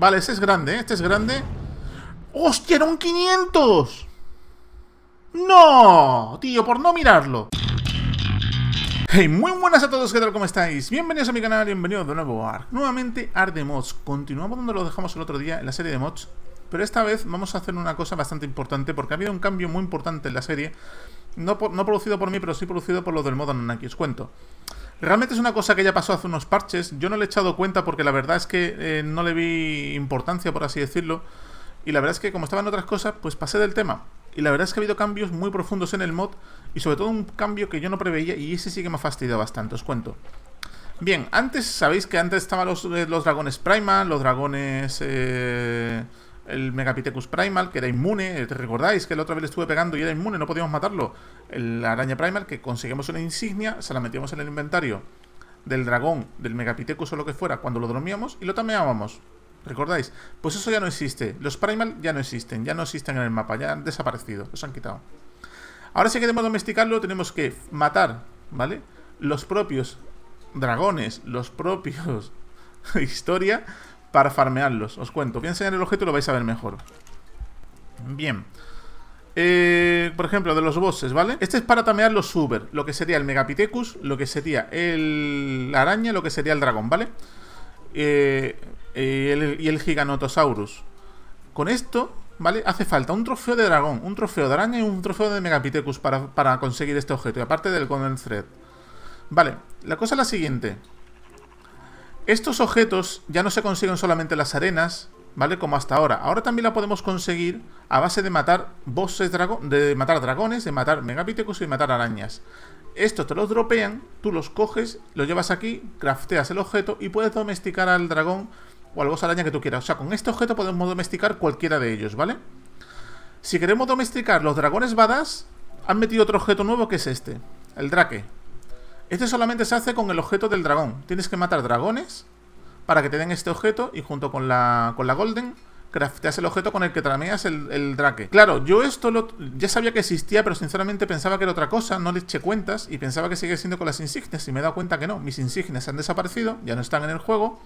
Vale, este es grande, este es grande. ¡Hostia, era 500! ¡No! Tío, por no mirarlo. Hey, muy buenas a todos, ¿qué tal? ¿Cómo estáis? Bienvenidos a mi canal, bienvenidos de nuevo a nuevamente Art de Mods. Continuamos donde lo dejamos el otro día, en la serie de mods. Pero esta vez vamos a hacer una cosa bastante importante, porque ha habido un cambio muy importante en la serie. No, no producido por mí, pero sí producido por los del modo Nanaki, os cuento. Realmente es una cosa que ya pasó hace unos parches. Yo no le he echado cuenta porque la verdad es que eh, no le vi importancia, por así decirlo. Y la verdad es que como estaban otras cosas, pues pasé del tema. Y la verdad es que ha habido cambios muy profundos en el mod y sobre todo un cambio que yo no preveía y ese sí que me ha fastidiado bastante, os cuento. Bien, antes, sabéis que antes estaban los, dragones eh, Prima, los dragones... Eh, el Megapithecus Primal, que era inmune. Eh, ¿Recordáis que la otra vez le estuve pegando y era inmune? No podíamos matarlo. La araña Primal, que conseguimos una insignia, se la metíamos en el inventario del dragón, del Megapithecus o lo que fuera, cuando lo dormíamos y lo tameábamos. ¿Recordáis? Pues eso ya no existe. Los Primal ya no existen, ya no existen en el mapa, ya han desaparecido, los han quitado. Ahora si queremos domesticarlo tenemos que matar, ¿vale? Los propios dragones, los propios historia para farmearlos. Os cuento. Voy a enseñar el objeto y lo vais a ver mejor. Bien. Eh, por ejemplo, de los bosses, ¿vale? Este es para tamear los super, lo que sería el Megapithecus, lo que sería el araña, lo que sería el dragón, ¿vale? Eh, y el Giganotosaurus. Con esto, ¿vale? Hace falta un trofeo de dragón, un trofeo de araña y un trofeo de Megapithecus para, conseguir este objeto, aparte del Golden Thread. Vale, la cosa es la siguiente. Estos objetos ya no se consiguen solamente en las arenas, ¿vale? Como hasta ahora. Ahora también la podemos conseguir a base de matar bosses de matar dragones, de matar megapithecus y de matar arañas. Estos te los dropean, tú los coges, los llevas aquí, crafteas el objeto y puedes domesticar al dragón o al boss araña que tú quieras. O sea, con este objeto podemos domesticar cualquiera de ellos, ¿vale? Si queremos domesticar los dragones badas, han metido otro objeto nuevo que es este, el drake. Este solamente se hace con el objeto del dragón. Tienes que matar dragones para que te den este objeto y junto con la, con la golden crafteas el objeto con el que trameas el, el draque. Claro, yo esto lo, ya sabía que existía, pero sinceramente pensaba que era otra cosa, no le eché cuentas y pensaba que sigue siendo con las insignias y me he dado cuenta que no, mis insignias han desaparecido, ya no están en el juego.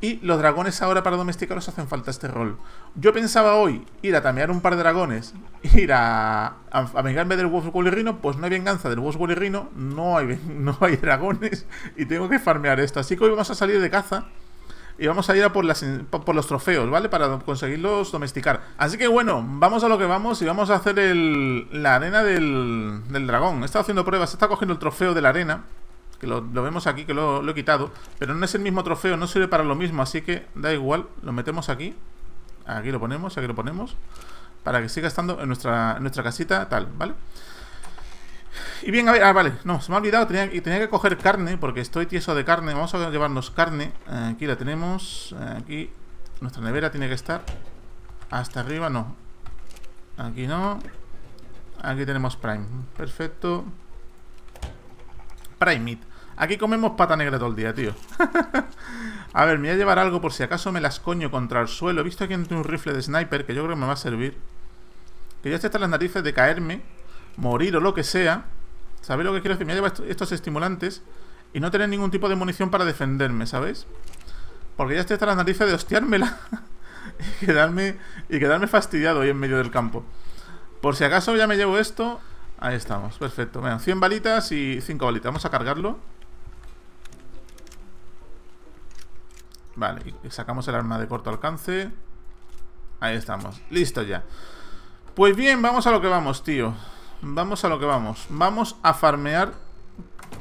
Y los dragones ahora para domesticarlos hacen falta este rol. Yo pensaba hoy ir a tamear un par de dragones, ir a, a, vengarme del Wolf Rhino, pues no hay venganza del Wolf Rhino, no hay, no hay dragones y tengo que farmear esto. Así que hoy vamos a salir de caza y vamos a ir a por, las, por los trofeos, ¿vale? Para conseguirlos domesticar. Así que bueno, vamos a lo que vamos y vamos a hacer el, la arena del, del dragón. está haciendo pruebas, está cogiendo el trofeo de la arena que lo, vemos aquí, que lo, he quitado, pero no es el mismo trofeo, no sirve para lo mismo, así que da igual, lo metemos aquí, aquí lo ponemos, aquí lo ponemos, para que siga estando en nuestra, nuestra casita, tal, ¿vale? Y bien, a ver, ah, vale, no, se me ha olvidado, tenía, tenía que coger carne, porque estoy tieso de carne, vamos a llevarnos carne, eh, aquí la tenemos, eh, aquí nuestra nevera tiene que estar hasta arriba, no, aquí no, aquí tenemos Prime, perfecto prime Aquí comemos pata negra todo el día, tío. a ver, me voy a llevar algo por si acaso me las coño contra el suelo. He visto aquí un rifle de sniper que yo creo que me va a servir. Que ya estoy hasta las narices de caerme, morir o lo que sea. ¿Sabéis lo que quiero decir? Me voy a llevar estos estimulantes y no tener ningún tipo de munición para defenderme, ¿sabéis? Porque ya estoy hasta las narices de hostiármela y, quedarme, y quedarme fastidiado ahí en medio del campo. Por si acaso ya me llevo esto Ahí estamos, perfecto. Vean, 100 balitas y 5 balitas. Vamos a cargarlo. Vale, y sacamos el arma de corto alcance. Ahí estamos, listo ya. Pues bien, vamos a lo que vamos, tío. Vamos a lo que vamos. Vamos a farmear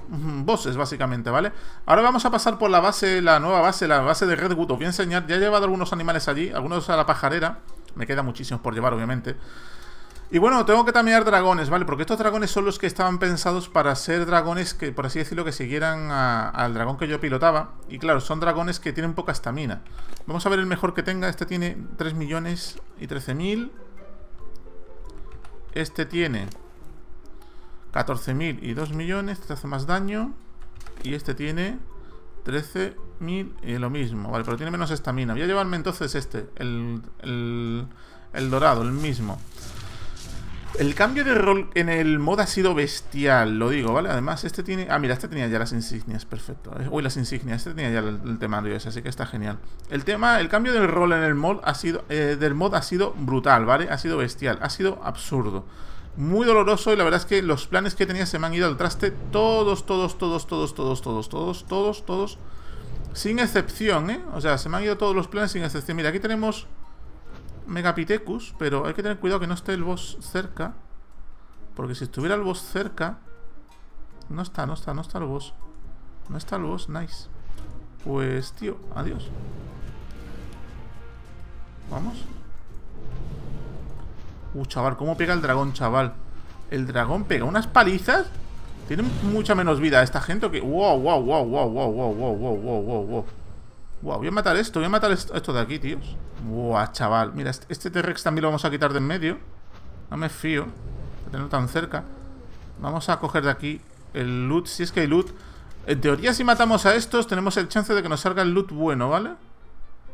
bosses, básicamente, ¿vale? Ahora vamos a pasar por la base, la nueva base, la base de Redwood. Os voy a enseñar, ya he llevado algunos animales allí, algunos a la pajarera. Me queda muchísimos por llevar, obviamente. Y bueno, tengo que tamear dragones, ¿vale? Porque estos dragones son los que estaban pensados para ser dragones que, por así decirlo, que siguieran al dragón que yo pilotaba. Y claro, son dragones que tienen poca estamina. Vamos a ver el mejor que tenga. Este tiene 3 millones y 13 mil. Este tiene 14 mil y 2 millones. Este hace más daño. Y este tiene 13 mil y lo mismo. Vale, pero tiene menos estamina. Voy a llevarme entonces este, el, el, el dorado, el mismo el cambio de rol en el mod ha sido bestial, lo digo, ¿vale? Además, este tiene... Ah, mira, este tenía ya las insignias, perfecto. Eh, uy, las insignias, este tenía ya el, tema, temario ese, así que está genial. El tema, el cambio del rol en el mod ha sido... Eh, del mod ha sido brutal, ¿vale? Ha sido bestial, ha sido absurdo. Muy doloroso y la verdad es que los planes que tenía se me han ido al traste todos, todos, todos, todos, todos, todos, todos, todos, todos. Sin excepción, ¿eh? O sea, se me han ido todos los planes sin excepción. Mira, aquí tenemos... Megapitecus, pero hay que tener cuidado que no esté el boss cerca. Porque si estuviera el boss cerca... No está, no está, no está el boss. No está el boss, nice. Pues, tío, adiós. Vamos. Uh, chaval, ¿cómo pega el dragón, chaval? El dragón pega unas palizas. Tiene mucha menos vida esta gente que... Wow, wow, wow, wow, wow, wow, wow, wow, wow, wow. Wow, voy a matar esto, voy a matar esto, de aquí, tíos Buah, chaval Mira, este, este, T-Rex también lo vamos a quitar de en medio No me fío De tenerlo tan cerca Vamos a coger de aquí el loot, si es que hay loot En teoría si matamos a estos Tenemos el chance de que nos salga el loot bueno, ¿vale?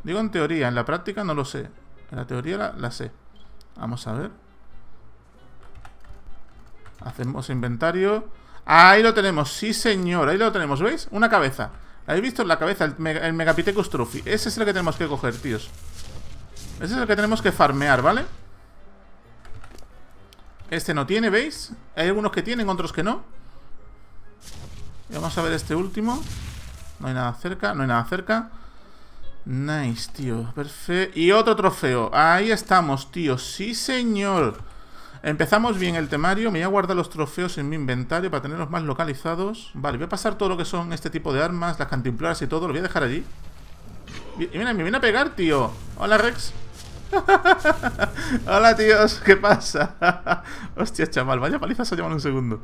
Digo en teoría, en la práctica no lo sé En la teoría la sé Vamos a ver Hacemos inventario Ahí lo tenemos, sí señor Ahí lo tenemos, ¿veis? Una cabeza habéis visto la cabeza el, Megapithecus Trophy. Ese es el que tenemos que coger, tíos. Ese es el que tenemos que farmear, ¿vale? Este no tiene, ¿veis? Hay algunos que tienen, otros que no. vamos a ver este último. No hay nada cerca, no hay nada cerca. Nice, tío. Perfecto. Y otro trofeo. Ahí estamos, tío. Sí, señor. Empezamos bien el temario. Me voy a guardar los trofeos en mi inventario para tenerlos más localizados. Vale, voy a pasar todo lo que son este tipo de armas, las cantimploras y todo. Lo voy a dejar allí. Y mira, me viene a pegar, tío. Hola, Rex. Hola, tíos. ¿Qué pasa? Hostia, chaval. Vaya paliza se llevan un segundo.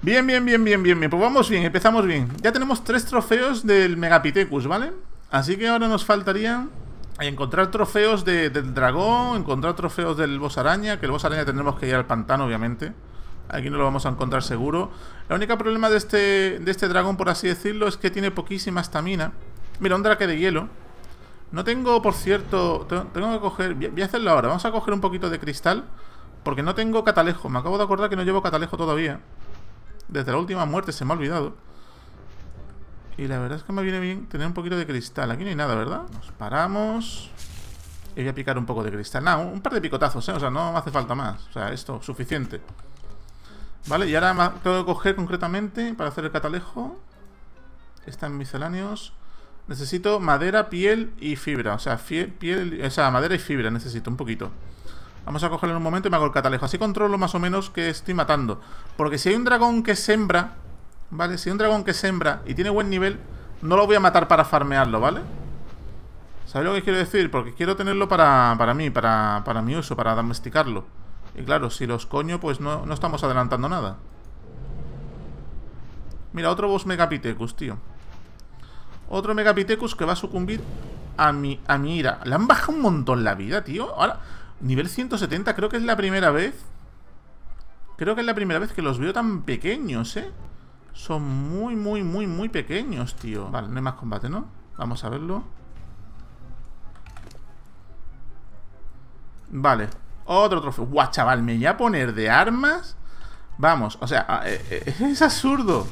Bien, bien, bien, bien, bien, bien. Pues vamos bien, empezamos bien. Ya tenemos tres trofeos del Megapithecus, ¿vale? Así que ahora nos faltarían encontrar trofeos del dragón, encontrar trofeos del boss araña, que el boss araña tendremos que ir al pantano, obviamente. Aquí no lo vamos a encontrar seguro. El único problema de este, de este dragón, por así decirlo, es que tiene poquísima estamina. Mira, un draque de hielo. No tengo, por cierto... Tengo que coger... Voy a hacerlo ahora. Vamos a coger un poquito de cristal. Porque no tengo catalejo. Me acabo de acordar que no llevo catalejo todavía. Desde la última muerte se me ha olvidado. Y la verdad es que me viene bien tener un poquito de cristal. Aquí no hay nada, ¿verdad? Nos paramos. Y voy a picar un poco de cristal. Nada, un par de picotazos, ¿eh? O sea, no hace falta más. O sea, esto, suficiente. Vale, y ahora tengo que coger concretamente para hacer el catalejo. Están misceláneos. Necesito madera, piel y fibra. O sea, piel, o sea, madera y fibra necesito un poquito. Vamos a cogerlo en un momento y me hago el catalejo. Así controlo más o menos que estoy matando. Porque si hay un dragón que sembra, ¿Vale? Si hay un dragón que sembra y tiene buen nivel, no lo voy a matar para farmearlo, ¿vale? sabes lo que quiero decir? Porque quiero tenerlo para, mí, para, mi uso, para domesticarlo. Y claro, si los coño, pues no, no estamos adelantando nada. Mira, otro boss Megapithecus, tío. Otro Megapithecus que va a sucumbir a mi, a mi ira. Le han bajado un montón la vida, tío. Ahora, nivel 170, creo que es la primera vez. Creo que es la primera vez que los veo tan pequeños, ¿eh? son muy, muy, muy, muy pequeños, tío. Vale, no hay más combate, ¿no? Vamos a verlo. Vale, otro trofeo. Guau, chaval, me voy a poner de armas. Vamos, o sea, eh, eh, es absurdo.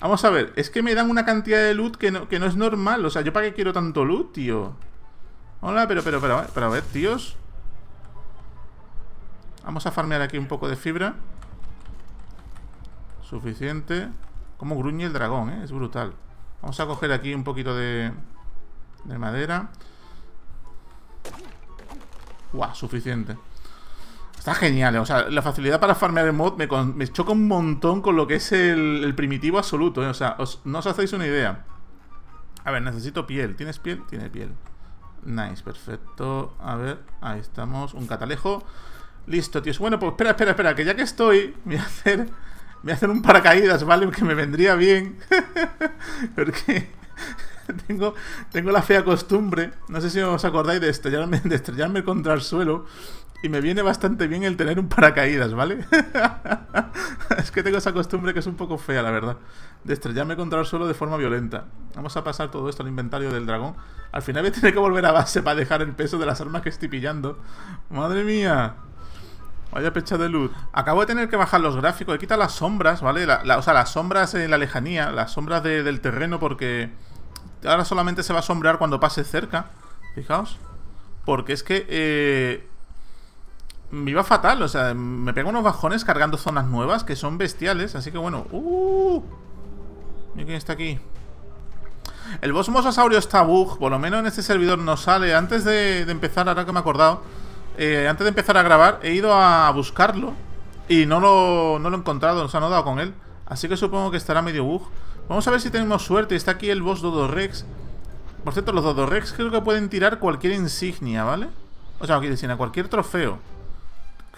Vamos a ver, es que me dan una cantidad de loot que no, es normal. O sea, ¿yo para qué quiero tanto loot, tío? Hola, pero, pero, pero, pero, a ver, tíos. Vamos a farmear aquí un poco de fibra. Suficiente. Como gruñe el dragón, ¿eh? Es brutal. Vamos a coger aquí un poquito de, de madera. Buah, suficiente. Está genial, ¿eh? o sea, la facilidad para farmear el mod me, choca un montón con lo que es el, primitivo absoluto, ¿eh? O sea, no os hacéis una idea. A ver, necesito piel. ¿Tienes piel? Tiene piel. Nice, perfecto. A ver, ahí estamos. Un catalejo. Listo, tíos. Bueno, pues espera, espera, espera, que ya que estoy, voy a hacer me hacen un paracaídas, ¿vale? Que me vendría bien. Porque tengo, tengo la fea costumbre, no sé si os acordáis de estrellarme, de estrellarme contra el suelo. Y me viene bastante bien el tener un paracaídas, ¿vale? es que tengo esa costumbre que es un poco fea, la verdad. De estrellarme contra el suelo de forma violenta. Vamos a pasar todo esto al inventario del dragón. Al final voy a tener que volver a base para dejar el peso de las armas que estoy pillando. ¡Madre mía! Vaya pecha de luz. Acabo de tener que bajar los gráficos. He quitado las sombras, ¿vale? o sea, las sombras en la lejanía, las sombras del terreno, porque ahora solamente se va a sombrear cuando pase cerca. Fijaos. Porque es que eh, me iba fatal. O sea, me pego unos bajones cargando zonas nuevas que son bestiales. Así que bueno. ¡Uh! Mira quién está aquí. El boss está bug. Por lo menos en este servidor no sale. Antes de empezar, ahora que me he acordado. Eh, antes de empezar a grabar, he ido a buscarlo y no lo, he encontrado, se han dado con él. Así que supongo que estará medio bug. Vamos a ver si tenemos suerte. Está aquí el boss Dodorex. Por cierto, los Dodorex creo que pueden tirar cualquier insignia, ¿vale? O sea, cualquier a cualquier trofeo.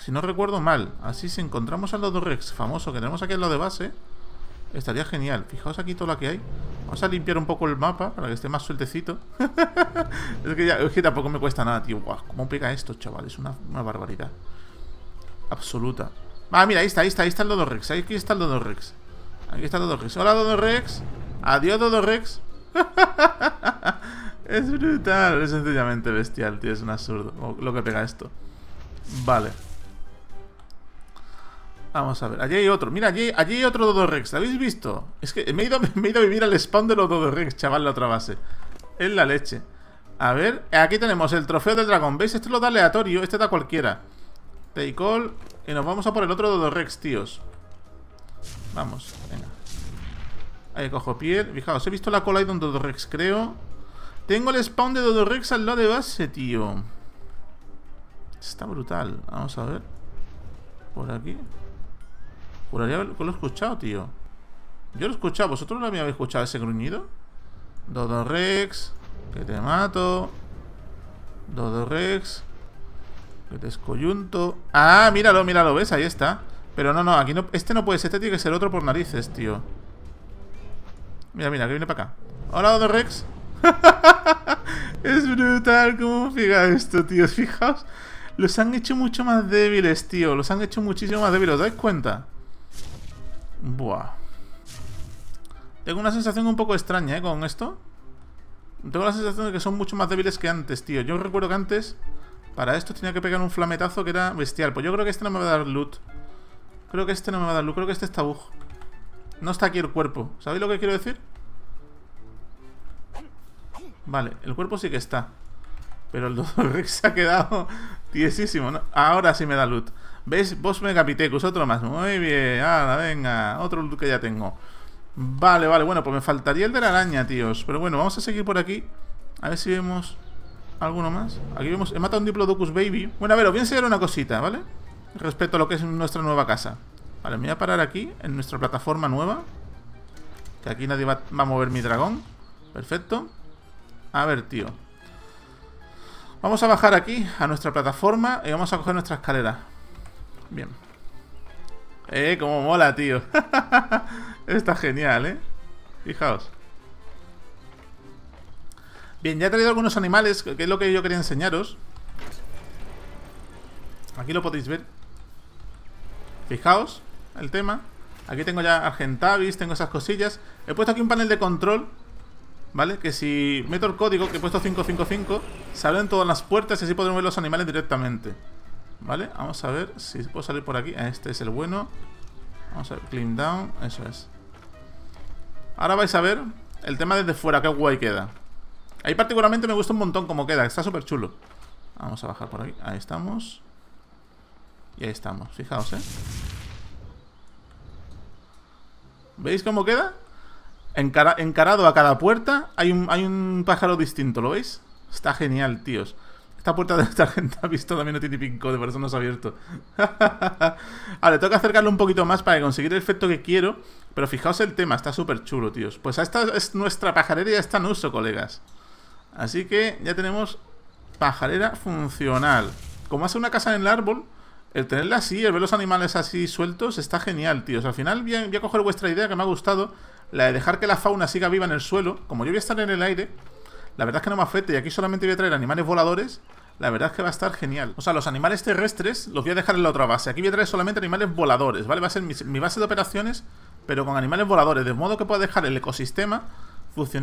Si no recuerdo mal. Así si encontramos al Dodorex famoso que tenemos aquí en lo de base, estaría genial. Fijaos aquí todo lo que hay. Vamos a limpiar un poco el mapa para que esté más sueltecito. es, que ya, tampoco me cuesta nada, tío. Guau, ¿Cómo pega esto, chaval? Es una, barbaridad. Absoluta. Ah, mira, ahí está, ahí está, ahí está el Dodorex. Aquí está el Dodorex. Aquí está el Dodorex. Hola, Dodorex. Adiós, Dodorex. es brutal. Es sencillamente bestial, tío. Es un absurdo oh, lo que pega esto. Vale. Vamos a ver, allí hay otro. Mira, allí, hay otro Dodorex, ¿habéis visto? Es que me he, ido, a vivir al spawn de los Dodorex, chaval, la otra base. Es la leche. A ver, aquí tenemos el trofeo del dragón. ¿Veis? Este lo da aleatorio, este da cualquiera. Take call Y nos vamos a por el otro Dodorex, tíos. Vamos, venga. Ahí cojo piel. Fijaos, he visto la cola ahí de un Dodorex, creo. Tengo el spawn de Dodorex al lado de base, tío. Está brutal. Vamos a ver. Por aquí lo he escuchado, tío. Yo lo he escuchado. ¿Vosotros no habéis escuchado ese gruñido? Dodo Rex. Que te mato. Dodo Rex. Que te escoyunto. Ah, míralo, míralo. ¿Ves? Ahí está. Pero no, no. Aquí no. Este no puede ser. Este tiene que ser otro por narices, tío. Mira, mira. Que viene para acá. Hola, Dodo Rex. es brutal. ¿Cómo fija esto, tío? Fijaos. Los han hecho mucho más débiles, tío. Los han hecho muchísimo más débiles. ¿Os dais cuenta? Buah. Tengo una sensación un poco extraña, ¿eh? Con esto. Tengo la sensación de que son mucho más débiles que antes, tío. Yo recuerdo que antes, para esto tenía que pegar un flametazo que era bestial. Pues yo creo que este no me va a dar loot. Creo que este no me va a dar loot. Creo que este está bug. No está aquí el cuerpo. ¿Sabéis lo que quiero decir? Vale, el cuerpo sí que está. Pero el Dodorex se ha quedado Tiesísimo, ¿no? Ahora sí me da loot. ¿Ves? me capitecus, otro más. Muy bien, ahora venga. Otro loot que ya tengo. Vale, vale, bueno, pues me faltaría el de la araña, tíos. Pero bueno, vamos a seguir por aquí. A ver si vemos alguno más. Aquí vemos... He matado un Diplodocus Baby. Bueno, a ver, os voy a enseñar una cosita, ¿vale? Respecto a lo que es nuestra nueva casa. Vale, me voy a parar aquí, en nuestra plataforma nueva. Que aquí nadie va a mover mi dragón. Perfecto. A ver, tío. Vamos a bajar aquí a nuestra plataforma y vamos a coger nuestra escalera. Bien. Eh, cómo mola, tío. Está genial, eh. Fijaos. Bien, ya he traído algunos animales, que es lo que yo quería enseñaros. Aquí lo podéis ver. Fijaos el tema. Aquí tengo ya Argentavis, tengo esas cosillas. He puesto aquí un panel de control ¿Vale? Que si meto el código, que he puesto 555, Salen todas las puertas y así podremos ver los animales directamente. ¿Vale? Vamos a ver si puedo salir por aquí. Este es el bueno. Vamos a ver, clean down, eso es. Ahora vais a ver el tema desde fuera, qué guay queda. Ahí particularmente me gusta un montón cómo queda, está súper chulo. Vamos a bajar por aquí, ahí estamos. Y ahí estamos, fijaos, ¿eh? ¿Veis cómo queda? encarado a cada puerta hay un, pájaro distinto, ¿lo veis? Está genial, tíos. Esta puerta de esta gente ha visto también un titipico de por eso no se ha abierto. vale, tengo que acercarlo un poquito más para conseguir el efecto que quiero. Pero fijaos el tema, está súper chulo, tíos. Pues esta es nuestra pajarera ya está en uso, colegas. Así que ya tenemos pajarera funcional. Como hace una casa en el árbol, el tenerla así, el ver los animales así sueltos, está genial, tíos. Al final voy a coger vuestra idea que me ha gustado la de dejar que la fauna siga viva en el suelo. Como yo voy a estar en el aire, la verdad es que no me afecta. Y aquí solamente voy a traer animales voladores. La verdad es que va a estar genial. O sea, los animales terrestres los voy a dejar en la otra base. Aquí voy a traer solamente animales voladores, ¿vale? Va a ser mi, base de operaciones, pero con animales voladores. De modo que pueda dejar el ecosistema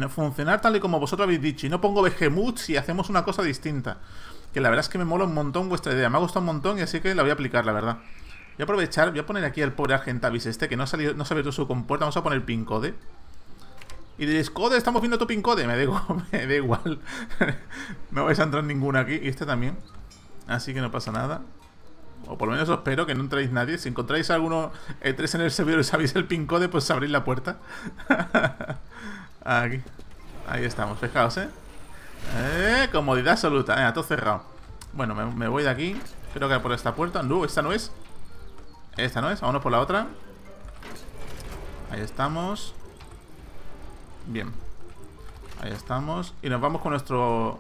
funcionar, tal y como vosotros habéis dicho. Y no pongo vejemut y hacemos una cosa distinta. Que la verdad es que me mola un montón vuestra idea. Me ha gustado un montón y así que la voy a aplicar, la verdad. Voy a aprovechar, voy a poner aquí al pobre Argentavis este que no ha no abierto su compuerta. Vamos a poner pin code. Y diréis, code, estamos viendo tu pin code. Me da, me igual. no vais a entrar ninguno aquí. Y este también. Así que no pasa nada. O por lo menos espero que no entréis nadie. Si encontráis alguno eh, tres en el servidor y sabéis el pin code, pues abrís la puerta. aquí. Ahí estamos, fijaos, ¿eh? eh comodidad absoluta. todo cerrado. Bueno, me, voy de aquí. Espero que por esta puerta. No, esta no es. Esta no es, a por la otra. Ahí estamos. Bien. Ahí estamos. Y nos vamos con nuestro...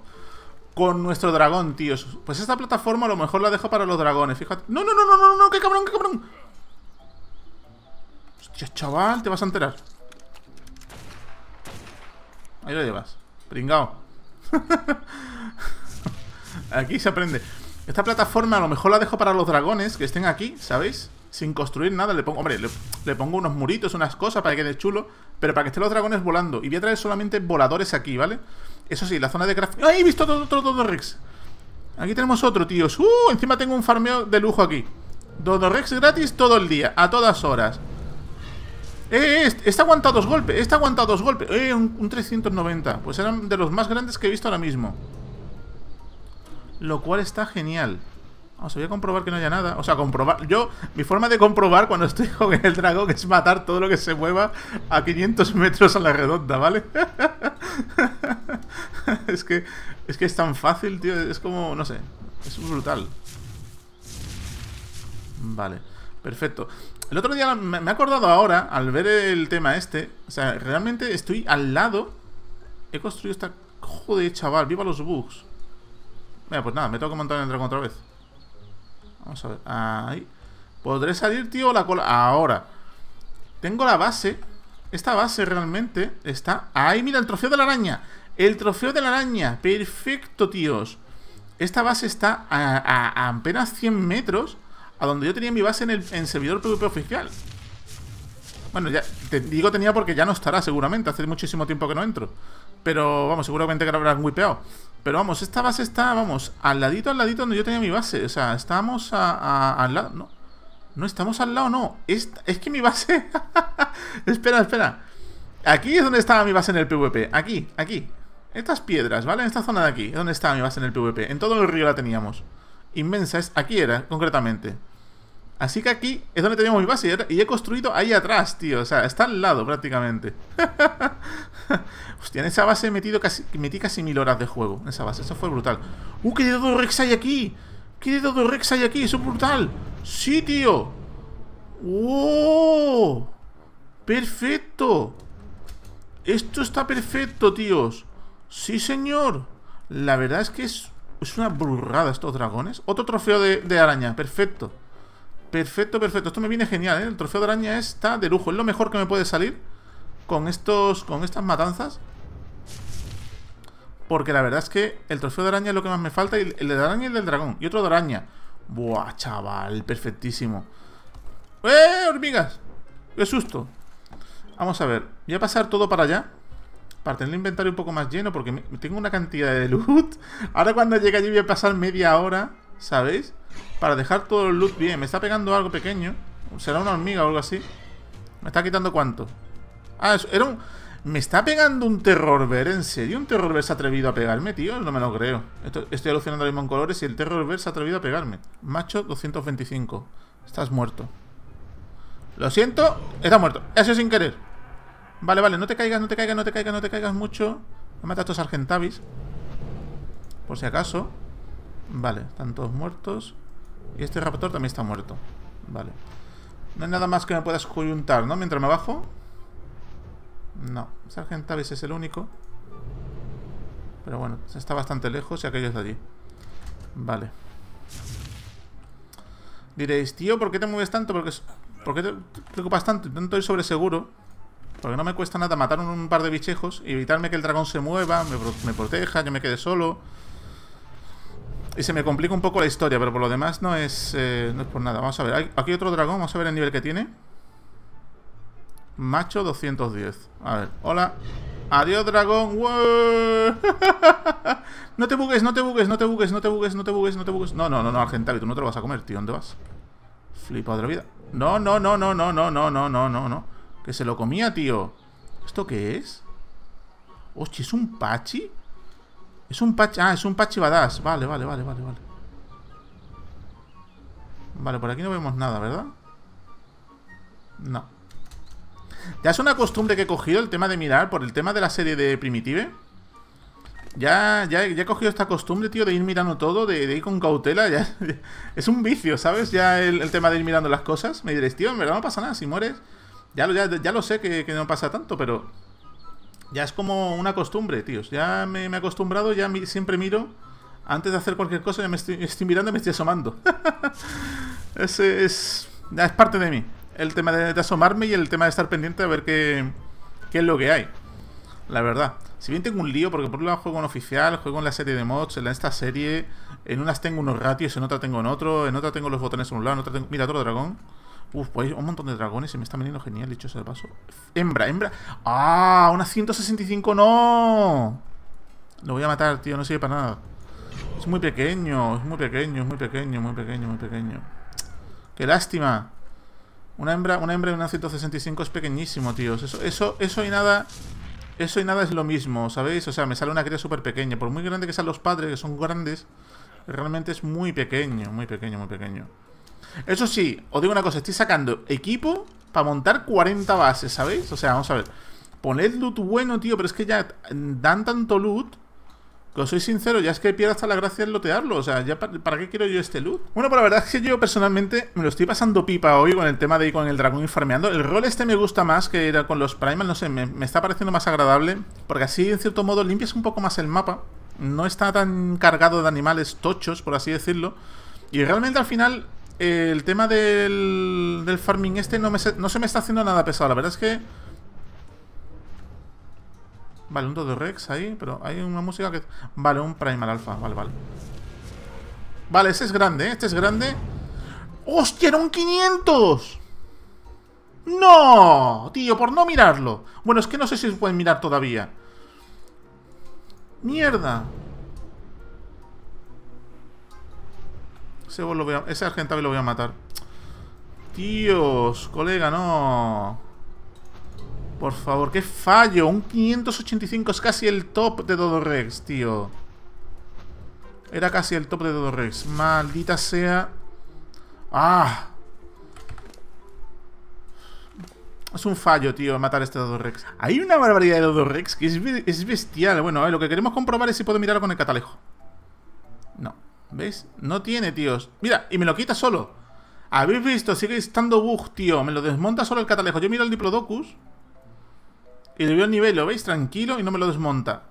Con nuestro dragón, tíos. Pues esta plataforma a lo mejor la dejo para los dragones, fíjate. ¡No, no, no, no, no, no! ¡Qué cabrón, qué cabrón! Hostia, chaval, te vas a enterar. Ahí lo llevas. Pringao. aquí se aprende. Esta plataforma a lo mejor la dejo para los dragones que estén aquí, ¿sabéis? sin construir nada. Le pongo, hombre, le, pongo unos muritos, unas cosas para que quede chulo, pero para que estén los dragones volando. Y voy a traer solamente voladores aquí, ¿vale? Eso sí, la zona de craft... ¡Ay, he visto otro, otro, Rex! Aquí tenemos otro, tío ¡Uh! Encima tengo un farmeo de lujo aquí. Dodo Rex gratis todo el día, a todas horas. ¡Eh, eh! Está aguantado dos golpes, está aguantado dos golpes. ¡Eh! Un, un 390. Pues eran de los más grandes que he visto ahora mismo. Lo cual está genial. Vamos, voy a comprobar que no haya nada. O sea, comprobar. Yo, mi forma de comprobar cuando estoy con el dragón es matar todo lo que se mueva a 500 metros a la redonda, ¿vale? es que. Es que es tan fácil, tío. Es como. No sé. Es brutal. Vale. Perfecto. El otro día me he acordado ahora, al ver el tema este. O sea, realmente estoy al lado. He construido esta. Joder, chaval, viva los bugs. Mira, pues nada, me tengo que montar en el dragón otra vez. Vamos a ver. Ahí. ¿Podré salir, tío, la cola? Ahora. Tengo la base. Esta base realmente está... Ahí, mira, el trofeo de la araña. El trofeo de la araña. Perfecto, tíos. Esta base está a, apenas 100 metros a donde yo tenía mi base en el servidor PvP oficial. Bueno, ya te digo tenía porque ya no estará seguramente. Hace muchísimo tiempo que no entro. Pero vamos, seguramente que lo habrán wipeado. Pero vamos, esta base está, vamos, al ladito, al ladito donde yo tenía mi base. O sea, estábamos al lado. No, no estamos al lado, no. Es, es que mi base... espera, espera. Aquí es donde estaba mi base en el PvP. Aquí, aquí. Estas piedras, ¿vale? En esta zona de aquí. Es donde estaba mi base en el PvP. En todo el río la teníamos. Inmensa, aquí era, concretamente. Así que aquí es donde tenemos mi base y he construido ahí atrás, tío. O sea, está al lado prácticamente. Hostia, en esa base he metido casi, metí casi mil horas de juego. En esa base, eso fue brutal. ¡Uh, qué dedo rex hay aquí! ¿Qué dedo rex hay aquí? ¡Eso es brutal! ¡Sí, tío! ¡Oh! ¡Perfecto! Esto está perfecto, tíos. ¡Sí, señor! La verdad es que es, una burrada estos dragones. Otro trofeo de araña. Perfecto. Perfecto, perfecto. Esto me viene genial, ¿eh? El trofeo de araña está de lujo. Es lo mejor que me puede salir con estos. Con estas matanzas. Porque la verdad es que el trofeo de araña es lo que más me falta. Y el de araña y el del dragón. Y otro de araña. Buah, chaval, perfectísimo. ¡Eh, hormigas! ¡Qué susto! Vamos a ver, voy a pasar todo para allá. Para tener el inventario un poco más lleno, porque tengo una cantidad de loot. Ahora cuando llegue allí voy a pasar media hora, ¿sabéis? Para dejar todo el loot bien. Me está pegando algo pequeño. Será una hormiga o algo así. ¿Me está quitando cuánto? Ah, eso, era un... Me está pegando un terror ver, en serio. Un terror ver se ha atrevido a pegarme, tío. No me lo creo. Estoy, estoy alucinando mismo en colores y el terror ver se ha atrevido a pegarme. Macho 225. Estás muerto. Lo siento, está muerto. Eso sin querer. Vale, vale, no te caigas, no te caigas, no te caigas, no te caigas mucho. No mata a estos argentavis. Por si acaso. Vale, están todos muertos. Y este raptor también está muerto. Vale. No hay nada más que me puedas coyuntar, ¿no? Mientras me bajo. No. Sargent Tavis es el único. Pero bueno, está bastante lejos y aquello es de allí. Vale. Diréis, tío, ¿por qué te mueves tanto? Porque, ¿Por qué te preocupas tanto? Tanto ir sobre seguro. Porque no me cuesta nada matar un, par de bichejos y evitarme que el dragón se mueva, me, me proteja, yo me quede solo. Y se me complica un poco la historia, pero por lo demás no es, no es por nada. Vamos a ver, aquí hay otro dragón, vamos a ver el nivel que tiene. Macho 210. A ver, hola. Adiós, dragón. no te bugues, no te bugues, no te bugues, no te bugues, no te bugues, no te bugues. No, no, no, no, tú no te lo vas a comer, tío. ¿Dónde vas? Flipa la vida. No, no, no, no, no, no, no, no, no, no, no. Que se lo comía, tío. ¿Esto qué es? Oye, ¿es un pachi? Es un patch... Ah, es un patch y badass. Vale, vale, vale, vale, vale. Vale, por aquí no vemos nada, ¿verdad? No. Ya es una costumbre que he cogido el tema de mirar por el tema de la serie de Primitive. Ya, ya, he cogido esta costumbre, tío, de ir mirando todo, de, ir con cautela. es un vicio, ¿sabes? Ya el, tema de ir mirando las cosas. Me diréis, tío, en verdad no pasa nada, si mueres. Ya, lo, ya, lo sé que no pasa tanto, pero ya es como una costumbre, tíos. Ya me, he acostumbrado, ya siempre miro. Antes de hacer cualquier cosa, ya me estoy, mirando y me estoy asomando. Ese es, ya es parte de mí. El tema de, asomarme y el tema de estar pendiente a ver qué, es lo que hay. La verdad. Si bien tengo un lío, porque por un lado juego en oficial, juego en la serie de mods, en esta serie, en unas tengo unos ratios, en otra tengo en otro, en otra tengo los botones en un lado, en otra tengo... Mira, otro dragón. Uf, hay pues, un montón de dragones. y me está veniendo genial, dicho de paso. Hembra, hembra. ¡Ah! ¡Una 165! ¡No! Lo voy a matar, tío. No sirve para nada. Es muy pequeño. Es muy pequeño, es muy pequeño, muy pequeño, muy pequeño. ¡Qué lástima! Una hembra, una hembra de una 165 es pequeñísimo, tíos. Eso, eso, eso y nada... Eso y nada es lo mismo, ¿sabéis? O sea, me sale una cría súper pequeña. Por muy grande que sean los padres, que son grandes, realmente es muy pequeño, muy pequeño, muy pequeño. Eso sí, os digo una cosa, estoy sacando equipo para montar 40 bases, ¿sabéis? O sea, vamos a ver. Poned loot bueno, tío, pero es que ya dan tanto loot que os soy sincero, ya es que pierdo hasta la gracia de lotearlo. O sea, ¿ya para, qué quiero yo este loot? Bueno, pero pues la verdad es que yo personalmente me lo estoy pasando pipa hoy con el tema de ir con el dragón y farmeando. El rol este me gusta más que era con los primals, no sé, me, me está pareciendo más agradable. Porque así, en cierto modo, limpias un poco más el mapa. No está tan cargado de animales tochos, por así decirlo. Y realmente al final el tema del, farming este no, me, se me está haciendo nada pesado. La verdad es que... Vale, un de Rex ahí, pero hay una música que... Vale, un Primal alfa vale, vale. Vale, ese es grande, ¿eh? Este es grande. ¡Hostia, era un 500! ¡No! Tío, por no mirarlo. Bueno, es que no sé si se pueden mirar todavía. ¡Mierda! Ese, lo lo voy a matar. Tíos, colega, no. Por favor, qué fallo. Un 585 es casi el top de Dodorex, tío. Era casi el top de Dodorex. Maldita sea. ¡Ah! Es un fallo, tío, matar a este Dodorex. Hay una barbaridad de Dodorex que es, bestial. Bueno, lo que queremos comprobar es si puedo mirarlo con el catalejo. No. ¿Veis? No tiene, tíos. Mira, y me lo quita solo. ¿Habéis visto? Sigue estando bug, tío. Me lo desmonta solo el catalejo. Yo miro el Diplodocus. Y le veo el nivel, ¿lo veis? Tranquilo y no me lo desmonta.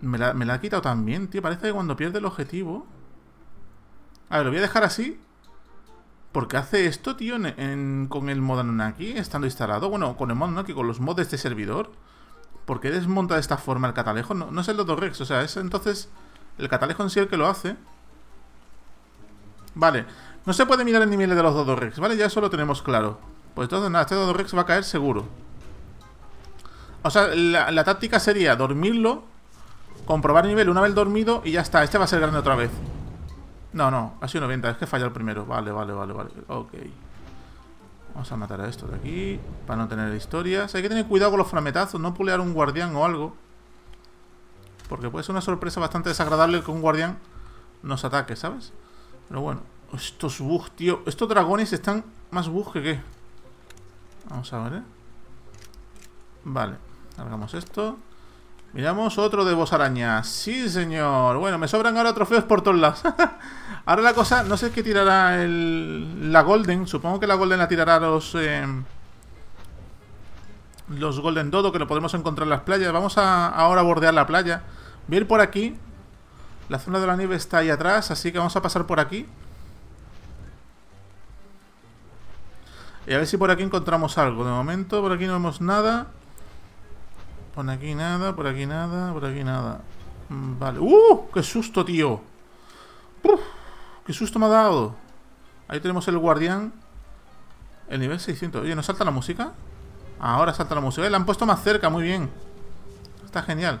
Me la, ha quitado también, tío. Parece que cuando pierde el objetivo... A ver, lo voy a dejar así. Porque hace esto, tío, con el aquí estando instalado. Bueno, con el aquí con los mods de este servidor. ¿Por qué desmonta de esta forma el catalejo? No, no es el Rex o sea, es entonces... El sí el que lo hace. Vale. No se puede mirar el nivel de los dos ¿vale? Ya eso lo tenemos claro. Pues entonces nada, este dos va a caer seguro. O sea, la, táctica sería dormirlo, comprobar el nivel una vez dormido y ya está. Este va a ser grande otra vez. No, no, ha sido 90, es que falla el primero. Vale, vale, vale, vale. Ok. Vamos a matar a esto de aquí, para no tener historias. Hay que tener cuidado con los frametazos, no pulear un guardián o algo. Porque puede ser una sorpresa bastante desagradable que un guardián nos ataque, ¿sabes? Pero bueno, estos bugs, tío. Estos dragones están más bugs que qué. Vamos a ver, ¿eh? Vale, hagamos esto. Miramos otro de voz araña. Sí, señor. Bueno, me sobran ahora trofeos por todos lados. ahora la cosa, no sé qué tirará el, la Golden. Supongo que la Golden la tirará los... Eh, los Golden Dodo, que lo podemos encontrar en las playas. Vamos ahora a bordear la playa. Voy a ir por aquí. La zona de la nieve está ahí atrás, así que vamos a pasar por aquí. Y a ver si por aquí encontramos algo. De momento, por aquí no vemos nada. Por aquí nada, por aquí nada, por aquí nada. Mm, vale. ¡Uh! ¡Qué susto, tío! ¡Uf! ¡Qué susto me ha dado! Ahí tenemos el guardián. El nivel 600. Oye, ¿no salta la música? Ahora salta la música. Eh, la han puesto más cerca, muy bien. Está genial.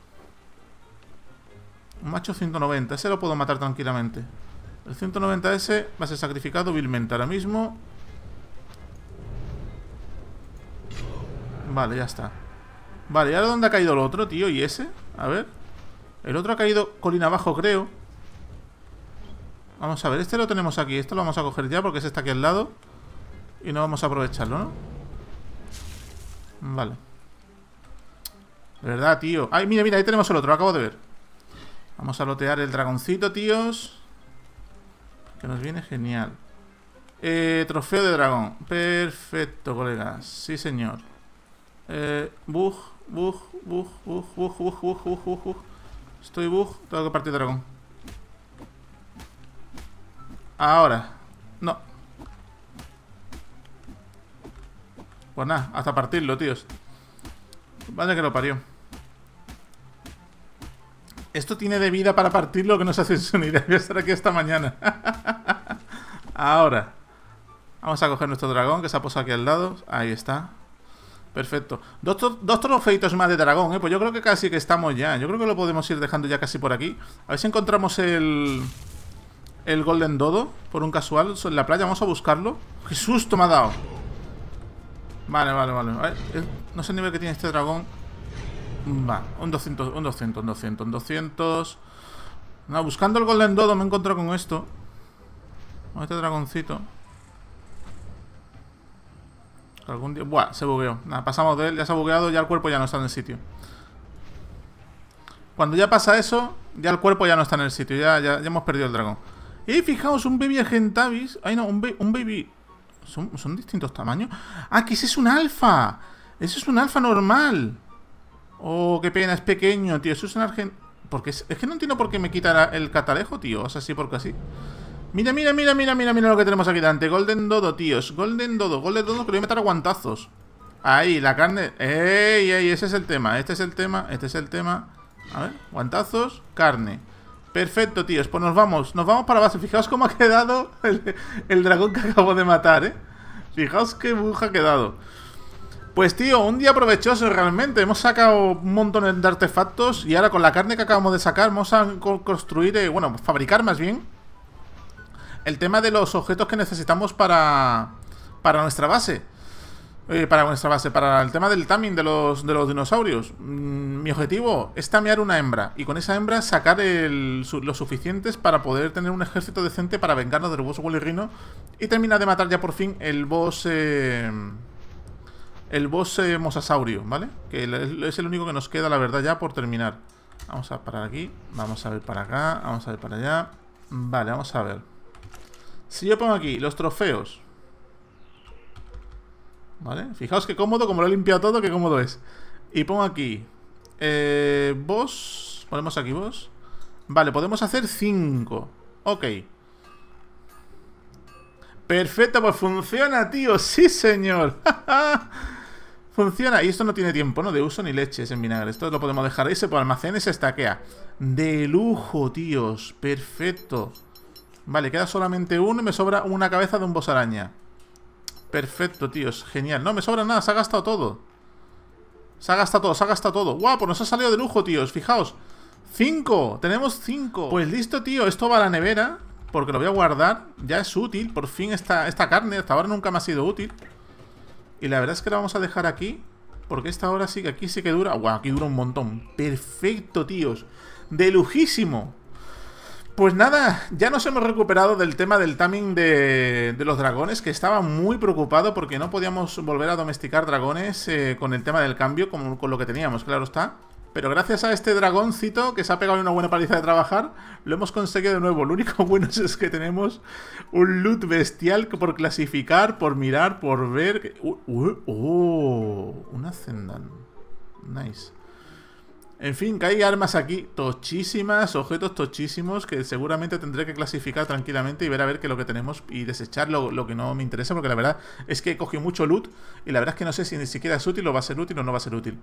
Un macho 190. Ese lo puedo matar tranquilamente. El 190 ese va a ser sacrificado vilmente ahora mismo. Vale, ya está. Vale, ¿y ahora dónde ha caído el otro, tío? ¿Y ese? A ver. El otro ha caído colina abajo, creo. Vamos a ver, este lo tenemos aquí. Este lo vamos a coger ya porque ese está aquí al lado. Y no vamos a aprovecharlo, ¿no? Vale. De verdad, tío. Ay, mira, mira, ahí tenemos el otro, lo acabo de ver. Vamos a lotear el dragoncito, tíos. Que nos viene genial. Eh, trofeo de dragón. Perfecto, colega Sí, señor. Eh, bug, bug, bug, bug, bug, bug, bug, bug, Estoy bug. Tengo que partir dragón. Ahora. No. Pues nada, hasta partirlo, tíos. Vale que lo parió. Esto tiene de vida para partir lo que nos hace su unidad. Voy a estar aquí esta mañana. Ahora. Vamos a coger nuestro dragón que se ha posado aquí al lado. Ahí está. Perfecto. Dos, trofeitos más de dragón, ¿eh? Pues yo creo que casi que estamos ya. Yo creo que lo podemos ir dejando ya casi por aquí. A ver si encontramos el... El Golden Dodo, por un casual, en la playa. Vamos a buscarlo. ¡Qué susto me ha dado! Vale, vale, vale. Eh, no sé el nivel que tiene este dragón. Va, un 200, un 200, un 200, un 200. buscando el Golden Dodo me he con esto. este dragoncito. Algún día... Buah, se bugueó. Nada, pasamos de él, ya se ha bugueado, ya el cuerpo ya no está en el sitio. Cuando ya pasa eso, ya el cuerpo ya no está en el sitio, ya, ya, hemos perdido el dragón. Y fijaos, un baby argentavis... Ay no, un, baby... ¿Son, ¿Son distintos tamaños? Ah, que ese es un alfa. Ese es un alfa normal. Oh, qué pena, es pequeño, tío. Eso es un Porque es, que no entiendo por qué me quitará el catalejo, tío. O sea, sí, porque así. Mira, mira, mira, mira, mira, mira lo que tenemos aquí delante. Golden Dodo, tíos. Golden Dodo, Golden Dodo Pero voy a meter guantazos. Ahí, la carne. ¡Ey, ey! Ese es el tema, este es el tema, este es el tema. A ver, guantazos, carne. Perfecto, tíos. Pues nos vamos, nos vamos para base. Fijaos cómo ha quedado el, dragón que acabo de matar, ¿eh? Fijaos qué buja ha quedado. Pues tío, un día provechoso realmente. Hemos sacado un montón de artefactos y ahora con la carne que acabamos de sacar vamos a construir, eh, bueno, fabricar más bien el tema de los objetos que necesitamos para, para nuestra base. Eh, para nuestra base, para el tema del taming de los, de los dinosaurios. Mm, mi objetivo es tamear una hembra y con esa hembra sacar los suficientes para poder tener un ejército decente para vengarnos del boss Wally y terminar de matar ya por fin el boss... Eh, el boss mosasaurio, ¿vale? Que es el único que nos queda, la verdad, ya por terminar. Vamos a parar aquí, vamos a ver para acá, vamos a ver para allá. Vale, vamos a ver. Si yo pongo aquí los trofeos. ¿Vale? Fijaos que cómodo, como lo he limpiado todo, que cómodo es. Y pongo aquí... Eh, boss... Ponemos aquí boss. Vale, podemos hacer 5. Ok. Perfecto, pues funciona, tío. Sí, señor. Funciona. Y esto no tiene tiempo, ¿no? De uso ni leches en vinagre. Esto lo podemos dejar ahí. Se almacenes, almacenar y se estaquea. De lujo, tíos. Perfecto. Vale, queda solamente uno y me sobra una cabeza de un bosaraña Perfecto, tíos. Genial. No me sobra nada. Se ha gastado todo. Se ha gastado todo. Se ha gastado todo. ¡Guau! Pues nos ha salido de lujo, tíos. Fijaos. ¡Cinco! ¡Tenemos cinco! Pues listo, tío. Esto va a la nevera. Porque lo voy a guardar. Ya es útil. Por fin esta carne. Hasta ahora nunca me ha sido útil. Y la verdad es que la vamos a dejar aquí. Porque esta hora sí que aquí sí que dura. Guau, aquí dura un montón. Perfecto, tíos. De lujísimo. Pues nada, ya nos hemos recuperado del tema del timing de, los dragones, que estaba muy preocupado porque no podíamos volver a domesticar dragones eh, con el tema del cambio, como con lo que teníamos, claro está. Pero gracias a este dragoncito que se ha pegado una buena paliza de trabajar, lo hemos conseguido de nuevo. Lo único bueno es que tenemos un loot bestial por clasificar, por mirar, por ver. Uh, uh, ¡Oh! una Nice. En fin, que hay armas aquí tochísimas, objetos tochísimos que seguramente tendré que clasificar tranquilamente y ver a ver qué es lo que tenemos y desechar lo, lo, que no me interesa porque la verdad es que he cogido mucho loot y la verdad es que no sé si ni siquiera es útil o va a ser útil o no va a ser útil.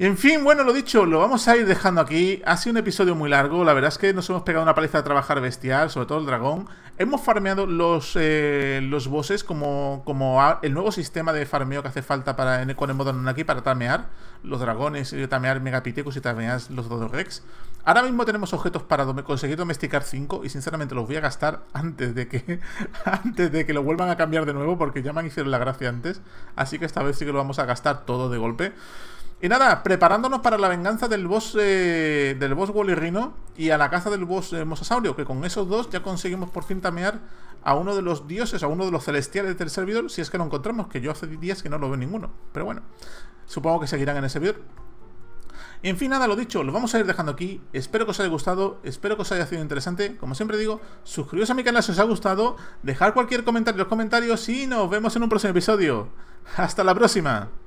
En fin, bueno, lo dicho, lo vamos a ir dejando aquí. Ha sido un episodio muy largo. La verdad es que nos hemos pegado una paliza de trabajar bestial, sobre todo el dragón. Hemos farmeado los, eh, los bosses como, como el nuevo sistema de farmeo que hace falta para, en el, con modo para tamear los dragones, y eh, tamear megapitecos y tamear los dodorex. Ahora mismo tenemos objetos para conseguir domesticar 5 y sinceramente los voy a gastar antes de que antes de que lo vuelvan a cambiar de nuevo porque ya me han hicieron la gracia antes. Así que esta vez sí que lo vamos a gastar todo de golpe. Y nada, preparándonos para la venganza del boss eh, del boss Wally Rhino y a la caza del boss eh, Mosasaurio, que con esos dos ya conseguimos por fin tamear a uno de los dioses, a uno de los celestiales del servidor, si es que lo encontramos, que yo hace días que no lo veo ninguno. Pero bueno, supongo que seguirán en el servidor. en fin, nada, lo dicho, lo vamos a ir dejando aquí. Espero que os haya gustado, espero que os haya sido interesante. Como siempre digo, suscribiros a mi canal si os ha gustado, dejar cualquier comentario en los comentarios y nos vemos en un próximo episodio. ¡Hasta la próxima!